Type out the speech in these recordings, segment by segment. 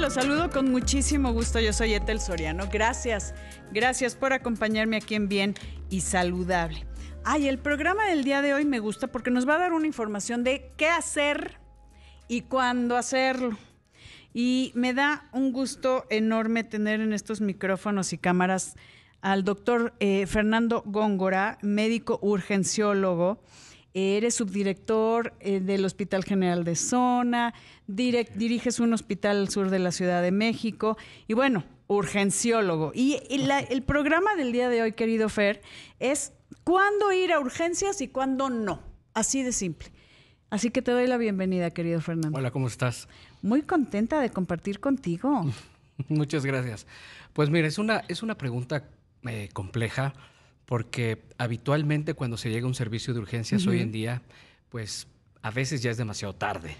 Los saludo con muchísimo gusto. Yo soy Etel Soriano. Gracias. Gracias por acompañarme aquí en Bien y Saludable. Ay, el programa del día de hoy me gusta porque nos va a dar una información de qué hacer y cuándo hacerlo. Y me da un gusto enorme tener en estos micrófonos y cámaras al doctor eh, Fernando Góngora, médico urgenciólogo eres subdirector eh, del Hospital General de Zona, diriges un hospital al sur de la Ciudad de México y bueno, urgenciólogo. Y, el programa del día de hoy, querido Fer, es cuándo ir a urgencias y cuándo no. Así de simple. Así que te doy la bienvenida, querido Fernando. Hola, ¿cómo estás? Muy contenta de compartir contigo. Muchas gracias. Pues mira, es una, es una pregunta eh, compleja porque habitualmente cuando se llega a un servicio de urgencias hoy en día, pues a veces ya es demasiado tarde.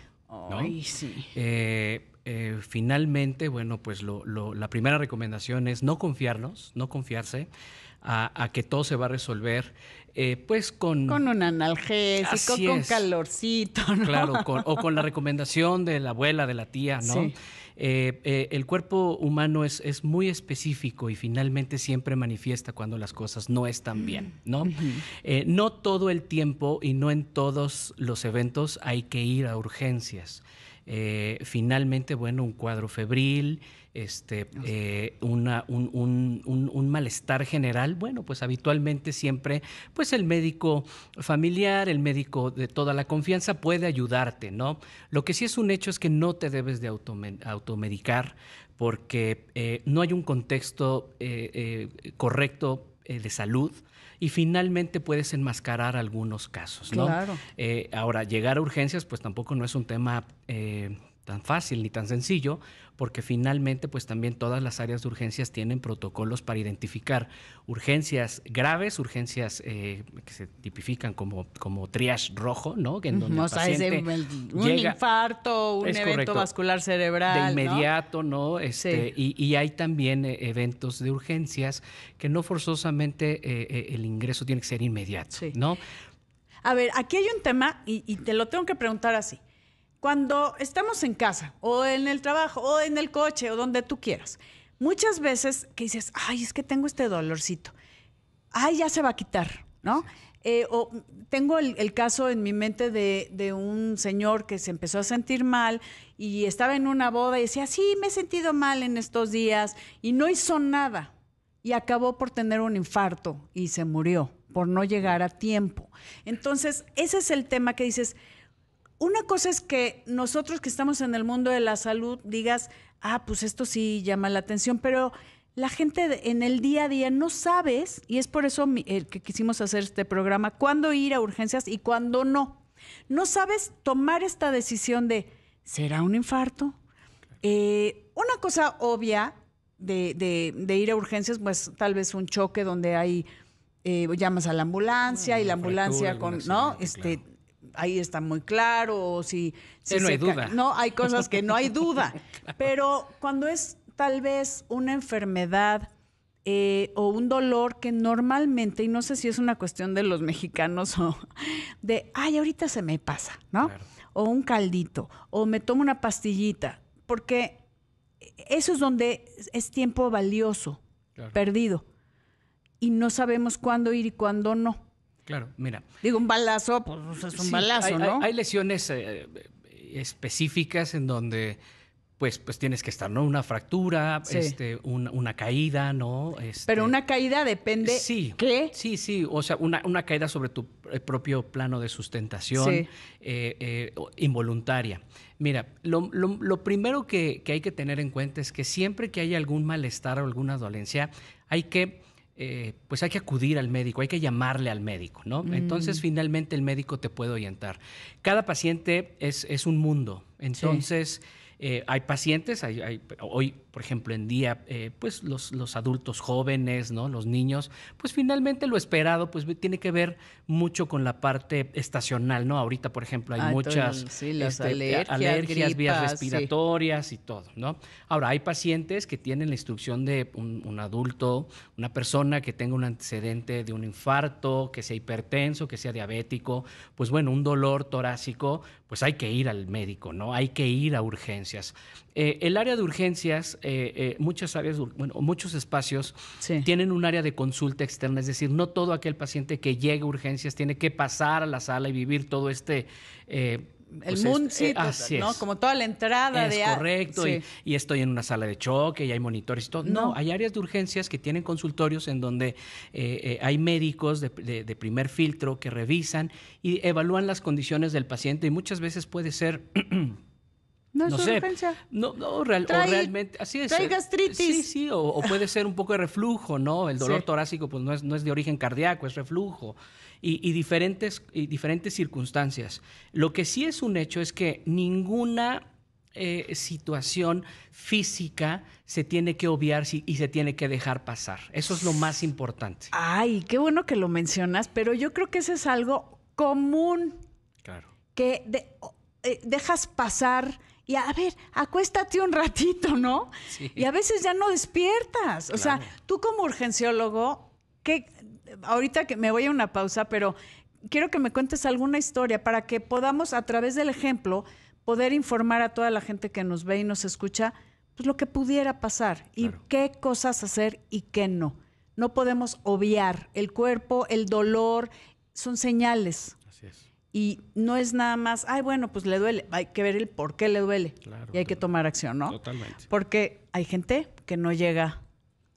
Ay, sí. Eh, eh, finalmente, bueno, pues la primera recomendación es no confiarnos, no confiarse a, que todo se va a resolver, eh, pues con... Con un analgésico, con calorcito, ¿no? Claro, o con la recomendación de la abuela, de la tía, ¿no? Sí. Eh, eh, el cuerpo humano es, muy específico y finalmente siempre manifiesta cuando las cosas no están bien, mm. eh, no todo el tiempo y no en todos los eventos hay que ir a urgencias. Eh, finalmente, bueno, un cuadro febril, este, eh, un, un, malestar general, bueno, pues habitualmente siempre, pues el médico familiar, el médico de toda la confianza puede ayudarte, ¿no? Lo que sí es un hecho es que no te debes de automedicar porque eh, no hay un contexto correcto de salud y finalmente puedes enmascarar algunos casos. ¿no? Claro. Eh, ahora, llegar a urgencias pues tampoco no es un tema eh, tan fácil ni tan sencillo, porque finalmente pues también todas las áreas de urgencias tienen protocolos para identificar urgencias graves, urgencias eh, que se tipifican como, como triage rojo, ¿no? En donde un infarto, un evento vascular cerebral. De inmediato, ¿no? Este, y, hay también eh, eventos de urgencias que no forzosamente eh, el ingreso tiene que ser inmediato, ¿no? A ver, aquí hay un tema y te lo tengo que preguntar así. Cuando estamos en casa o en el trabajo o en el coche o donde tú quieras, muchas veces que dices, ay, es que tengo este dolorcito, ay, ya se va a quitar, ¿no? Eh, o tengo el, caso en mi mente de, de, un señor que se empezó a sentir mal y estaba en una boda y decía, sí, me he sentido mal en estos días y no hizo nada y acabó por tener un infarto y se murió por no llegar a tiempo. Entonces, ese es el tema que dices, una cosa es que nosotros que estamos en el mundo de la salud digas, ah, pues esto sí llama la atención, pero la gente en el día a día no sabes, y es por eso que quisimos hacer este programa, cuándo ir a urgencias y cuándo no. No sabes tomar esta decisión de, ¿será un infarto? Eh, una cosa obvia de, de, ir a urgencias, pues tal vez un choque donde hay eh, llamas a la ambulancia y la ambulancia con, ¿no? Este, ahí está muy claro, o si... no hay duda. No, hay cosas que no hay duda. Pero cuando es tal vez una enfermedad eh, o un dolor que normalmente, y no sé si es una cuestión de los mexicanos o de, ay, ahorita se me pasa, ¿no? O un caldito, o me tomo una pastillita, porque eso es donde es tiempo valioso, perdido, y no sabemos cuándo ir y cuándo no. Claro. Mira. Digo, un balazo, pues es un balazo, ¿no? Hay, lesiones eh, eh, específicas en donde pues, pues tienes que estar, ¿no? Una fractura, este, una, caída, ¿no? Este Pero una caída depende. Sí. ¿Qué? Sí, sí. O sea, una, caída sobre tu eh, propio plano de sustentación involuntaria. Mira, lo, primero que, que, hay que tener en cuenta es que siempre que hay algún malestar o alguna dolencia, hay que eh, pues hay que acudir al médico, hay que llamarle al médico, ¿no? Mm. Entonces finalmente el médico te puede orientar. Cada paciente es, un mundo, entonces... Eh, hay pacientes, hoy, por ejemplo, en día, eh, pues los, adultos jóvenes, ¿no? los niños, pues finalmente lo esperado, pues tiene que ver mucho con la parte estacional, ¿no? Ahorita, por ejemplo, hay muchas las este, alergias, vías respiratorias y todo, ¿no? Ahora, hay pacientes que tienen la instrucción de un, un adulto, una persona que tenga un antecedente de un infarto, que sea hipertenso, que sea diabético, pues bueno, un dolor torácico, pues hay que ir al médico, ¿no? Hay que ir a urgencia. Eh, el área de urgencias, eh, eh, muchas áreas, bueno, muchos espacios tienen un área de consulta externa, es decir, no todo aquel paciente que llega a urgencias tiene que pasar a la sala y vivir todo este el pues este, ¿no? Como toda la entrada es de correcto, y, y, estoy en una sala de choque y hay monitores y todo. No, hay áreas de urgencias que tienen consultorios en donde hay médicos de, primer filtro que revisan y evalúan las condiciones del paciente y muchas veces puede ser No, es una sé, No, no realmente, así es. Trae eh, gastritis. Sí, sí, o, puede ser un poco de reflujo, ¿no? El dolor torácico pues no es, de origen cardíaco, es reflujo. Y, diferentes, y diferentes circunstancias. Lo que sí es un hecho es que ninguna eh, situación física se tiene que obviar y se tiene que dejar pasar. Eso es lo más importante. Ay, qué bueno que lo mencionas, pero yo creo que eso es algo común. Claro. Que de, eh, dejas pasar y a, ver, acuéstate un ratito, ¿no? Y a veces ya no despiertas. O sea, tú como urgenciólogo, que ahorita que me voy a una pausa, pero quiero que me cuentes alguna historia para que podamos a través del ejemplo poder informar a toda la gente que nos ve y nos escucha pues lo que pudiera pasar y qué cosas hacer y qué no. No podemos obviar el cuerpo, el dolor, son señales. Así es. Y no es nada más, ay, bueno, pues le duele. Hay que ver el por qué le duele. y hay que tomar acción, ¿no? Totalmente. Porque hay gente que no llega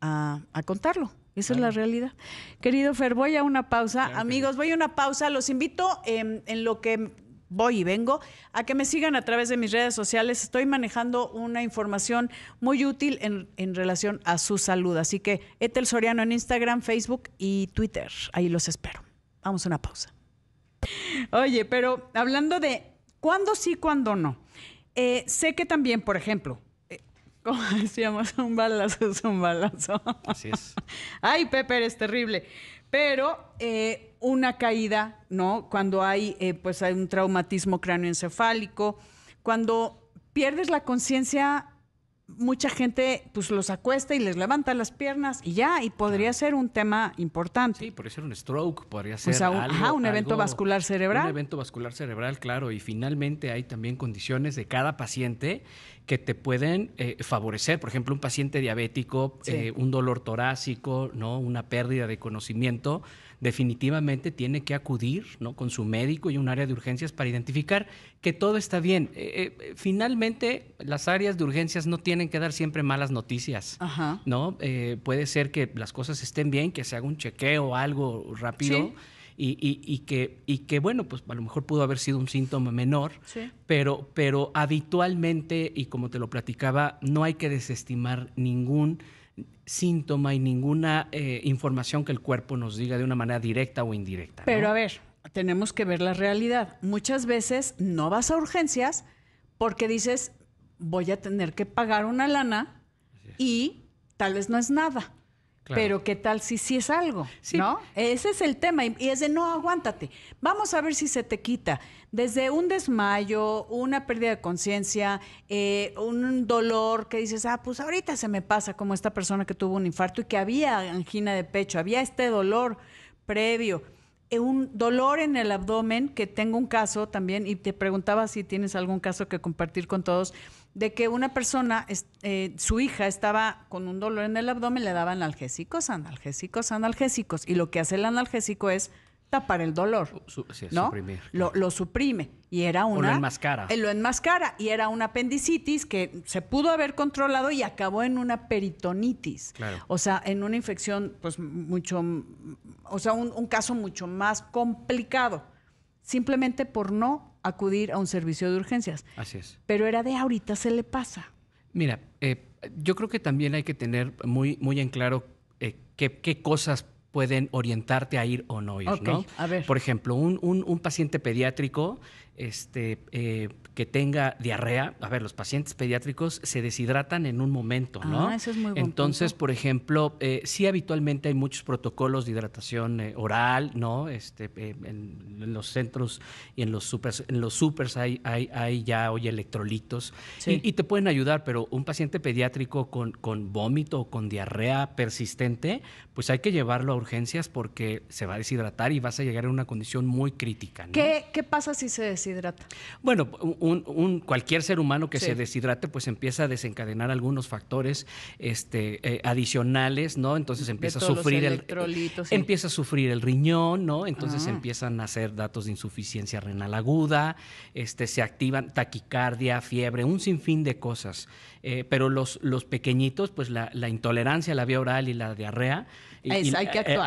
a, contarlo. Esa es la realidad. Querido Fer, voy a una pausa. Amigos, voy a una pausa. Los invito em, en lo que voy y vengo, a que me sigan a través de mis redes sociales. Estoy manejando una información muy útil en, en, relación a su salud. Así que Etel Soriano en Instagram, Facebook y Twitter. Ahí los espero. Vamos a una pausa. Oye, pero hablando de cuándo sí, cuándo no. Eh, sé que también, por ejemplo, eh, como decíamos, un balazo es un balazo. Así es. Ay, Pepe, es terrible. Pero eh, una caída, ¿no? Cuando hay, pues hay un traumatismo cráneoencefálico, cuando pierdes la conciencia mucha gente pues los acuesta y les levanta las piernas y ya, y podría ser un tema importante. Sí, podría ser un stroke, podría ser un, algo, un evento vascular cerebral. Un evento vascular cerebral, claro, y finalmente hay también condiciones de cada paciente que te pueden eh, favorecer. Por ejemplo, un paciente diabético, eh, un dolor torácico, ¿no? una pérdida de conocimiento, definitivamente tiene que acudir ¿no? con su médico y un área de urgencias para identificar que todo está bien. Eh, finalmente, las áreas de urgencias no tienen que dar siempre malas noticias. ¿no? puede ser que las cosas estén bien, que se haga un chequeo o algo rápido y, y, que, bueno, pues a lo mejor pudo haber sido un síntoma menor, pero, pero habitualmente, y como te lo platicaba, no hay que desestimar ningún síntoma y ninguna eh, información que el cuerpo nos diga de una manera directa o indirecta. Pero a ver, tenemos que ver la realidad. Muchas veces no vas a urgencias porque dices, voy a tener que pagar una lana y tal vez no es nada. Pero qué tal si sí es algo, ¿no? Ese es el tema y es de no aguántate. Vamos a ver si se te quita. Desde un desmayo, una pérdida de conciencia, eh, un dolor que dices, ah, pues ahorita se me pasa como esta persona que tuvo un infarto y que había angina de pecho, había este dolor previo, eh, un dolor en el abdomen, que tengo un caso también y te preguntaba si tienes algún caso que compartir con todos de que una persona, eh, su hija estaba con un dolor en el abdomen, le daba analgésicos, analgésicos, analgésicos. Y lo que hace el analgésico es tapar el dolor. ¿no? Lo, suprime. Y era una. O lo enmascara. Eh, lo enmascara. Y era una apendicitis que se pudo haber controlado y acabó en una peritonitis. O sea, en una infección, pues mucho. O sea, un caso mucho más complicado. Simplemente por no acudir a un servicio de urgencias. Así es. Pero era de ahorita se le pasa. Mira, eh, yo creo que también hay que tener muy, muy en claro eh, qué, cosas pueden orientarte a ir o no ir. ¿no? A Por ejemplo, un paciente pediátrico este, eh, que tenga diarrea. A ver, los pacientes pediátricos se deshidratan en un momento, ¿no? Ah, eso es muy Entonces, por ejemplo, eh, sí habitualmente hay muchos protocolos de hidratación eh, oral, ¿no? Este, eh, en, los centros y en los supers, en los hay, hay, ya hoy electrolitos y, te pueden ayudar, pero un paciente pediátrico con, con vómito o con diarrea persistente, pues hay que llevarlo a urgencias porque se va a deshidratar y vas a llegar a una condición muy crítica. ¿Qué, ¿Qué pasa si se deshidrata? Bueno, un, cualquier ser humano que se deshidrate, pues empieza a desencadenar algunos factores este, eh, adicionales, ¿no? Entonces empieza a sufrir el empieza a sufrir el riñón, ¿no? Entonces ah. empiezan a hacer datos de insuficiencia renal aguda, este, se activan taquicardia, fiebre, un sinfín de cosas. Eh, pero los, los pequeñitos, pues la, la intolerancia a la vía oral y la diarrea, eh, eh,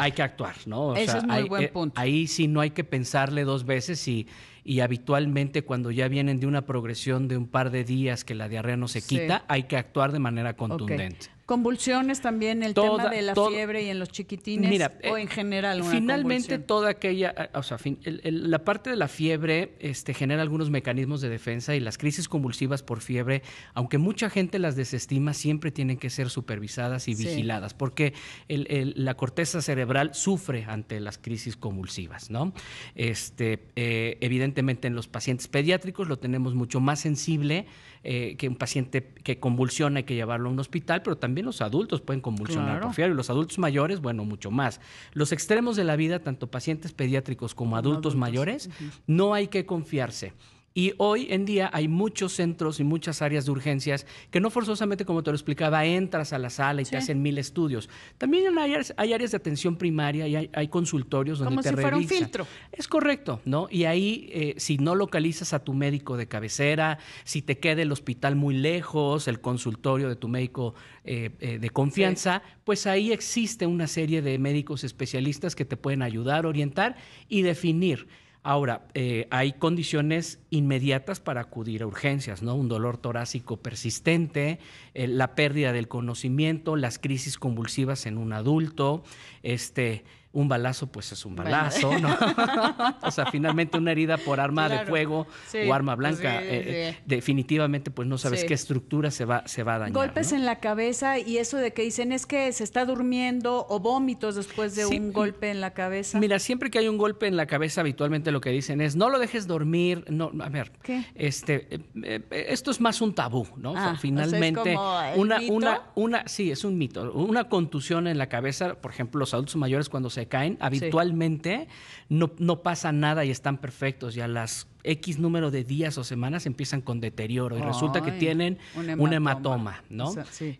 hay que actuar. ¿no? muy buen eh, punto. Ahí sí no hay que pensarle dos veces y, y habitualmente cuando ya vienen de una progresión de un par de días que la diarrea no se quita, hay que actuar de manera contundente. Convulsiones también, el tema de la fiebre y en los chiquitines o eh, en general. finalmente toda aquella, eh, o sea, la parte de la fiebre este, genera algunos mecanismos de defensa y las crisis convulsivas por fiebre, aunque mucha gente las desestima, siempre tienen que ser supervisadas y vigiladas, porque la corteza cerebral sufre ante las crisis convulsivas, ¿no? Este, eh, evidentemente en los pacientes pediátricos lo tenemos mucho más sensible eh, que un paciente que convulsiona hay que llevarlo a un hospital, pero también los adultos pueden convulsionar, por y los adultos mayores, bueno, mucho más. Los extremos de la vida, tanto pacientes pediátricos como adultos, mayores, no hay que confiarse. Y hoy en día hay muchos centros y muchas áreas de urgencias que no forzosamente, como te lo explicaba, entras a la sala y te hacen mil estudios. También hay, hay áreas de atención primaria y hay, consultorios donde como te si un filtro. Es correcto, ¿no? Y ahí, eh, si no localizas a tu médico de cabecera, si te queda el hospital muy lejos, el consultorio de tu médico eh, eh, de confianza, pues ahí existe una serie de médicos especialistas que te pueden ayudar, orientar y definir Ahora, eh, hay condiciones inmediatas para acudir a urgencias, ¿no? Un dolor torácico persistente, eh, la pérdida del conocimiento, las crisis convulsivas en un adulto, este, un balazo pues es un balazo, ¿no? o sea, finalmente una herida por arma de fuego o arma pues blanca, eh, eh, definitivamente pues no sabes qué estructura se va, se va a dañar. Golpes en la cabeza y eso de que dicen es que se está durmiendo o vómitos después de un golpe en la cabeza. Mira, siempre que hay un golpe en la cabeza habitualmente lo que dicen es no lo dejes dormir, no, a ver, ¿Qué? este, eh, esto es más un tabú, ¿no? Ah, finalmente una, una, una, sí, es un mito, una contusión en la cabeza, por ejemplo, los adultos mayores cuando se caen, habitualmente no, no pasa nada y están perfectos. Y a las X número de días o semanas empiezan con deterioro y resulta que tienen un hematoma, ¿no?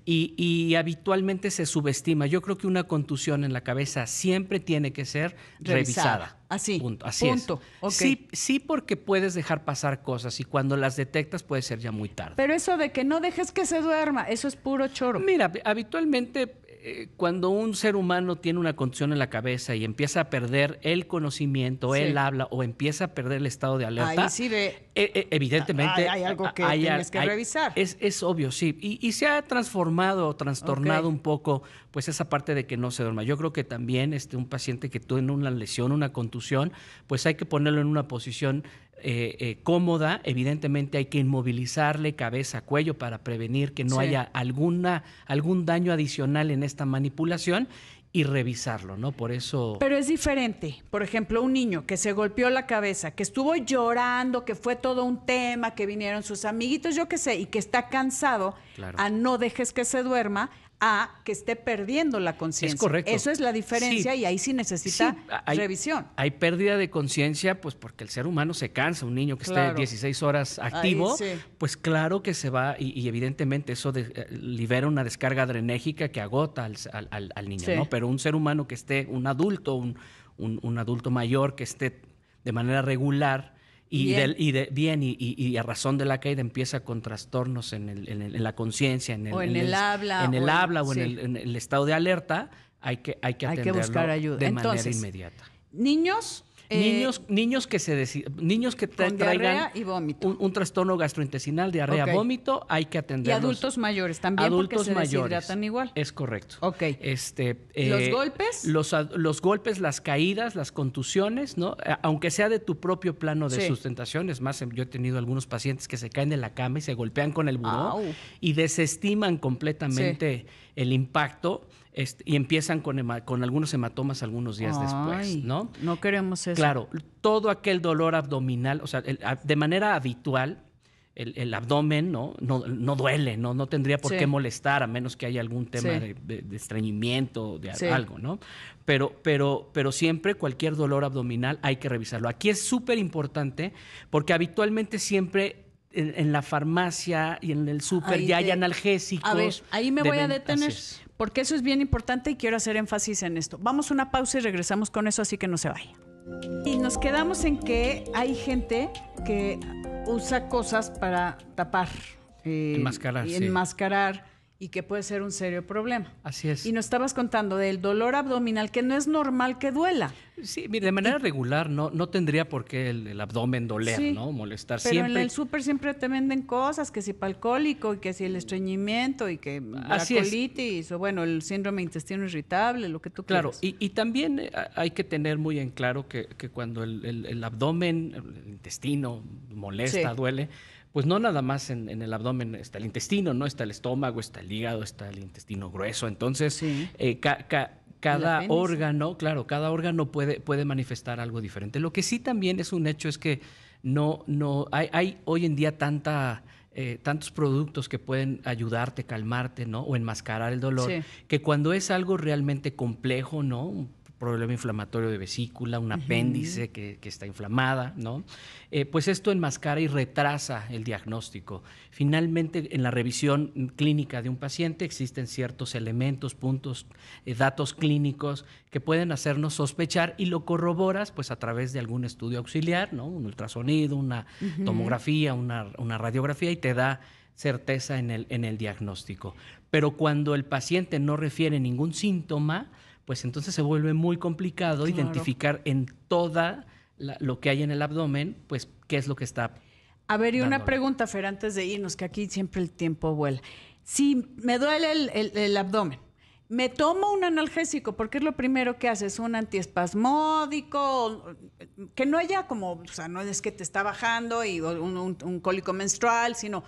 y, habitualmente se subestima. Yo creo que una contusión en la cabeza siempre tiene que ser revisada. Así. Punto. Así Es. Sí, sí, porque puedes dejar pasar cosas y cuando las detectas puede ser ya muy tarde. Pero eso de que no dejes que se duerma, eso es puro choro. Mira, habitualmente eh, cuando un ser humano tiene una condición en la cabeza y empieza a perder el conocimiento, él habla o empieza a perder el estado de alerta, e, e, evidentemente ah, hay, algo ah, que tienes que revisar. Es, obvio, sí. Y, se ha transformado o trastornado un poco pues esa parte de que no se duerma. Yo creo que también este, un paciente que tiene una lesión, una contusión, pues hay que ponerlo en una posición eh, eh, cómoda, evidentemente hay que inmovilizarle cabeza, cuello para prevenir que no haya alguna, algún daño adicional en esta manipulación y revisarlo, ¿no? Por eso... Pero es diferente. Por ejemplo, un niño que se golpeó la cabeza, que estuvo llorando, que fue todo un tema, que vinieron sus amiguitos, yo qué sé, y que está cansado, a no dejes que se duerma a que esté perdiendo la conciencia. Es correcto. Eso es la diferencia y ahí sí necesita revisión. Hay pérdida de conciencia, pues porque el ser humano se cansa, un niño que esté 16 horas activo, pues claro que se va y, evidentemente eso eh, libera una descarga adrenégica que agota al, niño, ¿no? Pero un ser humano que esté, un adulto, un adulto mayor que esté de manera regular, y, bien. y de, bien, y, a razón de la caída empieza con trastornos en, el, en, la conciencia, en el, en, el, habla. o en, el, estado de alerta, hay que, hay que atenderlo hay que buscar ayuda. de manera inmediata. Niños eh, niños, niños que se niños que traigan y vómito. Un, trastorno gastrointestinal, diarrea, vómito, hay que atenderlos. Y adultos mayores también adultos porque se mayores. deshidratan igual. Es correcto. Ok. Este, eh, los golpes. Los, golpes, las caídas, las contusiones, ¿no? Aunque sea de tu propio plano de sustentación, es más, em, yo he tenido algunos pacientes que se caen de la cama y se golpean con el buró y desestiman completamente el impacto. Este, y empiezan con, con algunos hematomas algunos días después, ¿no? No queremos ser Claro, todo aquel dolor abdominal, o sea, de manera habitual, el, abdomen ¿no? No, duele, ¿no? no tendría por qué molestar a menos que haya algún tema de, estreñimiento o estreñimiento, de algo, ¿no? Pero, pero, pero siempre cualquier dolor abdominal hay que revisarlo. Aquí es súper importante porque habitualmente siempre en, la farmacia y en el súper ya hay eh, analgésicos. A ver, ahí me voy a detener porque eso es bien importante y quiero hacer énfasis en esto. Vamos a una pausa y regresamos con eso, así que no se vaya. Y nos quedamos en que hay gente que usa cosas para tapar. Eh, enmascarar y que puede ser un serio problema. Así es. Y nos estabas contando del dolor abdominal, que no es normal que duela. Sí, mire, de manera regular no, no tendría por qué el, abdomen doler, ¿no? Molestar siempre. Pero en el súper siempre te venden cosas, que si para alcohólico, y que si el estreñimiento, y que la colitis, o bueno, el síndrome intestino irritable, lo que tú quieras. Claro, y, y, también eh, hay que tener muy en claro que, que cuando el, el, abdomen, el intestino molesta, duele, pues no nada más en, el abdomen está el intestino, ¿no? Está el estómago, está el hígado, está el intestino grueso. Entonces, eh, cada órgano, claro, cada órgano puede, manifestar algo diferente. Lo que sí también es un hecho es que no, no, hay, hoy en día tanta. Eh, tantos productos que pueden ayudarte, calmarte, ¿no? O enmascarar el dolor, que cuando es algo realmente complejo, ¿no? problema inflamatorio de vesícula, un apéndice que, está inflamada, ¿no? Eh, pues esto enmascara y retrasa el diagnóstico. Finalmente, en la revisión clínica de un paciente existen ciertos elementos, puntos, eh, datos clínicos que pueden hacernos sospechar y lo corroboras pues a través de algún estudio auxiliar, ¿no? Un ultrasonido, una tomografía, una, radiografía y te da certeza en el diagnóstico. Pero cuando el paciente no refiere ningún síntoma, pues entonces se vuelve muy complicado identificar en toda lo que hay en el abdomen, pues qué es lo que está. A ver, y una pregunta, Fer, antes de irnos, que aquí siempre el tiempo vuela. Si me duele el, abdomen, me tomo un analgésico, porque es lo primero que haces, un antiespasmódico, que no haya como, o sea, no es que te está bajando y un, cólico menstrual, sino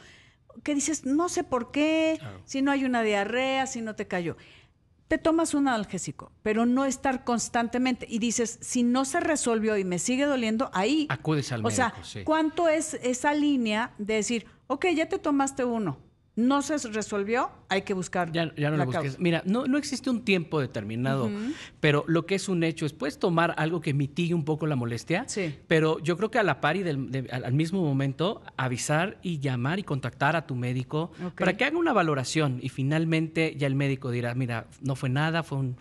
que dices, no sé por qué, si no hay una diarrea, si no te cayó te tomas un analgésico, pero no estar constantemente. Y dices, si no se resolvió y me sigue doliendo, ahí. Acudes al médico. O sea, ¿cuánto es esa línea de decir, ok, ya te tomaste uno, no se resolvió, hay que buscar. Ya, no la Mira, no, no, existe un tiempo determinado, pero lo que es un hecho es puedes tomar algo que mitigue un poco la molestia, sí. pero yo creo que a la par y al mismo momento avisar y llamar y contactar a tu médico para que haga una valoración y finalmente ya el médico dirá, mira, no fue nada, fue un,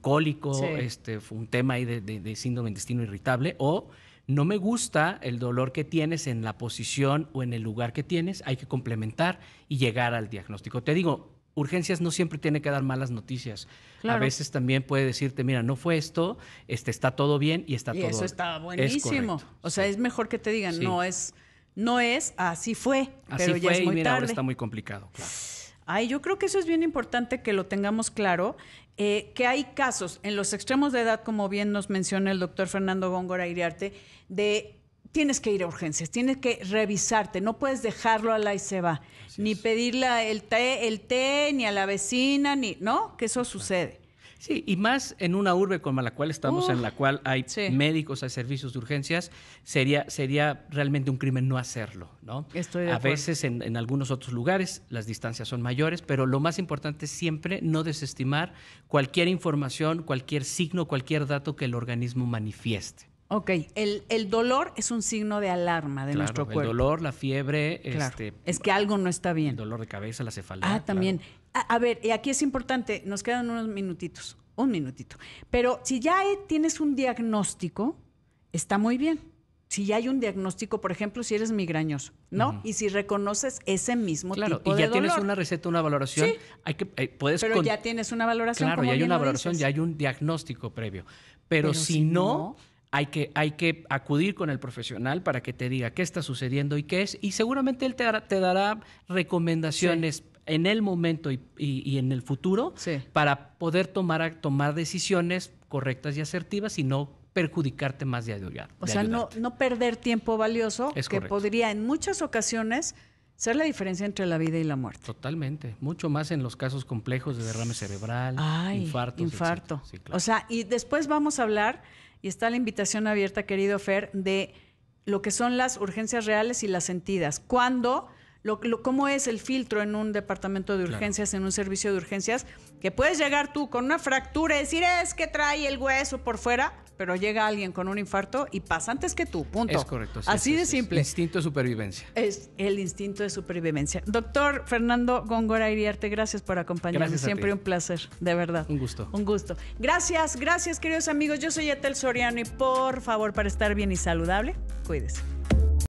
cólico, este, fue un tema ahí de, de síndrome de intestino irritable o no me gusta el dolor que tienes en la posición o en el lugar que tienes, hay que complementar y llegar al diagnóstico. Te digo, urgencias no siempre tiene que dar malas noticias. A veces también puede decirte, mira, no fue esto, este está todo bien y está y todo. Eso está buenísimo. o sea, es mejor que te digan, no es no es así fue, así pero ya es muy mira, ahora está muy complicado, Ay, yo creo que eso es bien importante que lo tengamos claro eh, que hay casos en los extremos de edad, como bien nos menciona el doctor Fernando Góngora Iriarte, de tienes que ir a urgencias, tienes que revisarte, no puedes dejarlo a la y se va, ni pedirle el té, el té, ni a la vecina, ni, ¿no? Que eso sucede. Sí, y más en una urbe como la cual estamos, en la cual hay médicos, hay servicios de urgencias, sería, sería realmente un crimen no hacerlo, ¿no? a veces en, algunos otros lugares las distancias son mayores, pero lo más importante es siempre no desestimar cualquier información, cualquier signo, cualquier dato que el organismo manifieste. Ok, el, dolor es un signo de alarma de nuestro cuerpo. El dolor, la fiebre, este, es que algo no está bien. El dolor de cabeza, la cefalea. Ah, también. Ah, a, ver, y aquí es importante, nos quedan unos minutitos, un minutito. Pero si ya tienes un diagnóstico, está muy bien. Si ya hay un diagnóstico, por ejemplo, si eres migrañoso, ¿no? Y si reconoces ese mismo tipo de dolor. y ya tienes una receta, una valoración, sí, hay que eh, Pero ya tienes una valoración. Claro, ya hay una valoración, ya hay un diagnóstico previo. Pero, si, no hay que, hay que acudir con el profesional para que te diga qué está sucediendo y qué es, y seguramente él te, dará recomendaciones en el momento y, en el futuro para poder tomar, tomar decisiones correctas y asertivas y no perjudicarte más de ayudar. O sea, no, no, perder tiempo valioso que podría en muchas ocasiones ser la diferencia entre la vida y la muerte. Totalmente, mucho más en los casos complejos de derrame cerebral, infarto. Infarto. O sea, y después vamos a hablar y está la invitación abierta, querido Fer, de lo que son las urgencias reales y las sentidas. ¿Cuándo? Lo, ¿Cómo es el filtro en un departamento de urgencias, en un servicio de urgencias? Que puedes llegar tú con una fractura y decir, es que trae el hueso por fuera, pero llega alguien con un infarto y pasa antes que tú, punto. Es correcto. Así de simple. simple. Instinto de supervivencia. Es el instinto de supervivencia. Doctor Fernando Góngora Iriarte, gracias por acompañarnos. Siempre un placer, de verdad. Un gusto. Un gusto. Gracias, gracias, queridos amigos. Yo soy Etel Soriano y por favor, para estar bien y saludable, cuídese.